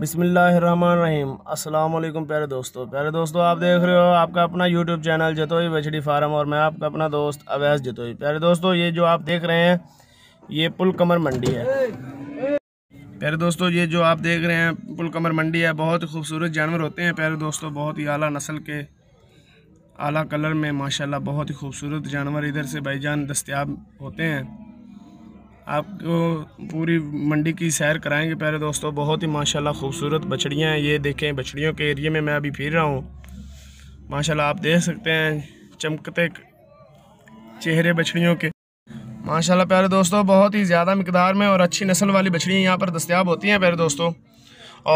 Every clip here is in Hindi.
बिसमीम असलम प्यारे दोस्तों प्यारे दोस्तों आप देख रहे हो आपका अपना यूट्यूब चैनल जतोई बछड़ी फार्म और मैं आपका अपना दोस्त अवैस जतोई प्यारे दोस्तों ये जो आप देख रहे हैं ये पुल कमर मंडी है प्यारे दोस्तों ये जो आप देख रहे हैं पुल कमर मंडी है बहुत ही खूबसूरत जानवर होते हैं प्यारे दोस्तों बहुत ही अली नस्ल के आला कलर में माशाल्लाह बहुत ही खूबसूरत जानवर इधर से भाईजान दस्तियाब होते हैं आपको पूरी मंडी की सैर कराएंगे प्यारे दोस्तों बहुत ही माशाल्लाह खूबसूरत बछड़ियाँ हैं ये देखें बछड़ियों के एरिए में मैं अभी फिर रहा हूँ माशाल्लाह आप देख सकते हैं चमकते चेहरे बछड़ियों के माशाल्लाह प्यारे दोस्तों बहुत ही ज़्यादा मकदार में और अच्छी नस्ल वाली बछड़ियाँ यहाँ पर दस्तियाब होती हैं प्यारे दोस्तों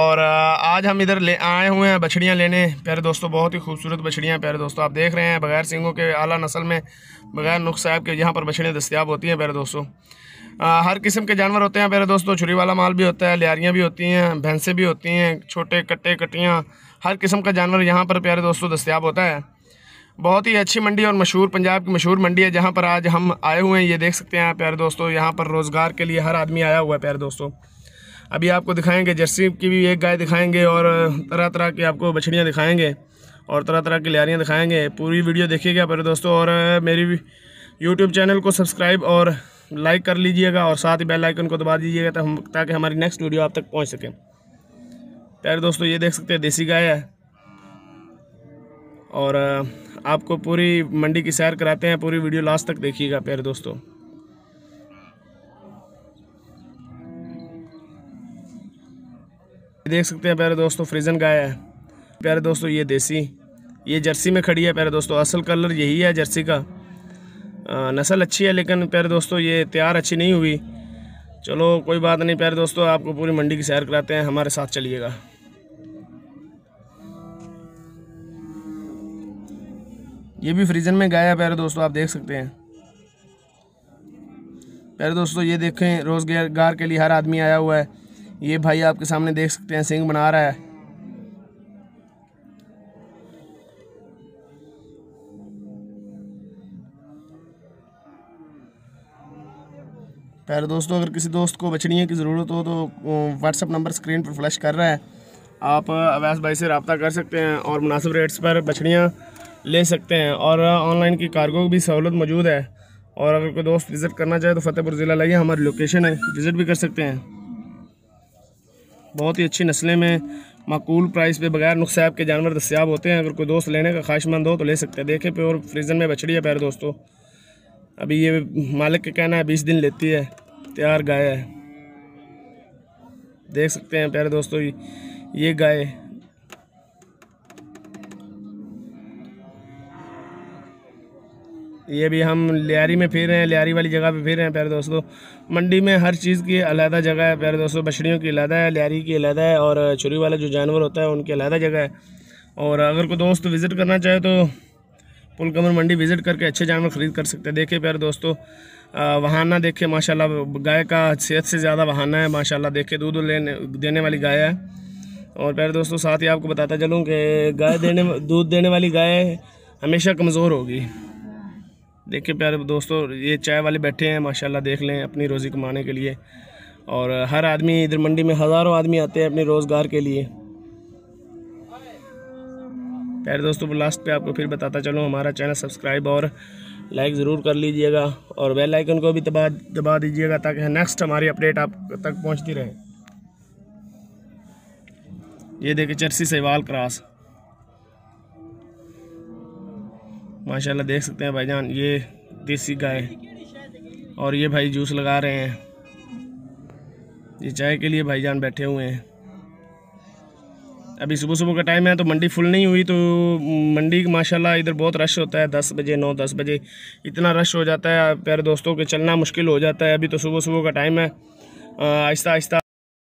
और आज हम इधर ले आए हुए हैं बछड़ियाँ लेने प्यारे दोस्तों बहुत ही खूबसूरत बछड़ियाँ प्यारे दोस्तों आप देख रहे हैं बगैर सिंगों के आला नस्ल में बगैर नुख साहब के यहाँ पर बछड़ियाँ दस्तियाब होती हैं प्यारे दोस्तों आ, हर किस्म के जानवर होते हैं मेरे दोस्तों छुरी वाला माल भी होता है लियारियाँ भी होती हैं भैंसें भी होती हैं छोटे कट्टे कटियाँ हर किस्म का जानवर यहाँ पर प्यारे दोस्तों दस्तियाब होता है बहुत ही अच्छी मंडी और मशहूर पंजाब की मशहूर मंडी है जहाँ पर आज हम आए हुए हैं ये देख सकते हैं प्यारे दोस्तों यहाँ पर रोज़गार के लिए हर आदमी आया हुआ है प्यारे दोस्तों अभी आपको दिखाएंगे जर्सी की भी एक गाय दिखाएंगे और तरह तरह की आपको बछड़ियाँ दिखाएंगे और तरह तरह की लियारियाँ दिखाएंगे पूरी वीडियो देखिएगा प्यारे दोस्तों और मेरी यूट्यूब चैनल को सब्सक्राइब और लाइक कर लीजिएगा और साथ ही बेल आइकन को दबा दीजिएगा तो हम ताकि हमारी नेक्स्ट वीडियो आप तक पहुंच सके प्यारे दोस्तों ये देख सकते हैं देसी गाय है और आपको पूरी मंडी की सैर कराते हैं पूरी वीडियो लास्ट तक देखिएगा प्यारे दोस्तों देख सकते हैं प्यारे दोस्तों फ्रीजन गाय है प्यारे दोस्तों ये देसी ये जर्सी में खड़ी है प्यारे दोस्तों असल कलर यही है जर्सी का नस्ल अच्छी है लेकिन प्यारे दोस्तों ये तैयार अच्छी नहीं हुई चलो कोई बात नहीं प्यारे दोस्तों आपको पूरी मंडी की सैर कराते हैं हमारे साथ चलिएगा ये भी फ्रीजर में गाया प्यारे दोस्तों आप देख सकते हैं प्यारे दोस्तों ये देखें रोज़गार के लिए हर आदमी आया हुआ है ये भाई आपके सामने देख सकते हैं सिंग बना रहा है प्यारे दोस्तों अगर किसी दोस्त को बछड़ियों की ज़रूरत हो तो व्हाट्सअप नंबर स्क्रीन पर फ्लैश कर रहा है आप अवैस भाई से रबता कर सकते हैं और मुनासिब रेट्स पर बछड़ियाँ ले सकते हैं और ऑनलाइन की कार्गो की भी सहूलत मौजूद है और अगर कोई दोस्त विज़िट करना चाहे तो फ़तेहपुर ज़िला लगे हमारी लोकेशन है विज़िट भी कर सकते हैं बहुत ही अच्छी नस्लें में माकूल प्राइस पे बगैर नुकसाब के जानवर दस्याब होते हैं अगर कोई दोस्त लेने का ख्वाहिशमंद हो तो ले सकते हैं देखें प्योर फ्रीजन में बछड़ी है प्यारे दोस्तों अभी ये मालिक का कहना है बीस दिन लेती है तैयार गाय है देख सकते हैं प्यारे दोस्तों ये गाय ये भी हम लियारी में फिर रहे हैं लियारी वाली जगह पे फिर रहे हैं प्यारे दोस्तों मंडी में हर चीज़ की अलहदा जगह है प्यारे दोस्तों बछड़ियों की अलहदा है लियारी की अलहदा है और छुरी वाला जो जानवर होता है उनकी अलहदा जगह है और अगर कोई दोस्त विज़िट करना चाहे तो पुलकमर मंडी विजिट करके अच्छे जानवर खरीद कर सकते हैं देखिए प्यारे दोस्तों वहाना देखिए माशाल्लाह गाय का सेहत से ज़्यादा वहाना है माशाल्लाह देखिए दूध लेने देने वाली गाय है और प्यारे दोस्तों साथ ही आपको बताता चलूँ कि गाय देने दूध देने वाली गाय हमेशा कमज़ोर होगी देखिए प्यारे दोस्तों ये चाय वाले बैठे हैं माशाला देख लें अपनी रोज़ी कमाने के लिए और हर आदमी इधर मंडी में हज़ारों आदमी आते हैं अपने रोज़गार के लिए प्यारे दोस्तों लास्ट पे आपको फिर बताता चलूँ हमारा चैनल सब्सक्राइब और लाइक ज़रूर कर लीजिएगा और बेल आइकन को भी दबा दबा दीजिएगा ताकि नेक्स्ट हमारी अपडेट आप तक पहुँचती रहे ये देखिए चर्सी सेवाल क्रॉस माशाल्लाह देख सकते हैं भाईजान ये देसी गाय और ये भाई जूस लगा रहे हैं ये चाय के लिए भाईजान बैठे हुए हैं अभी सुबह सुबह का टाइम है तो मंडी फुल नहीं हुई तो मंडी माशाल्लाह इधर बहुत रश होता है दस बजे नौ दस बजे इतना रश हो जाता है प्यारे दोस्तों के चलना मुश्किल हो जाता है अभी तो सुबह सुबह का टाइम है आहिस्ता आहिस्ता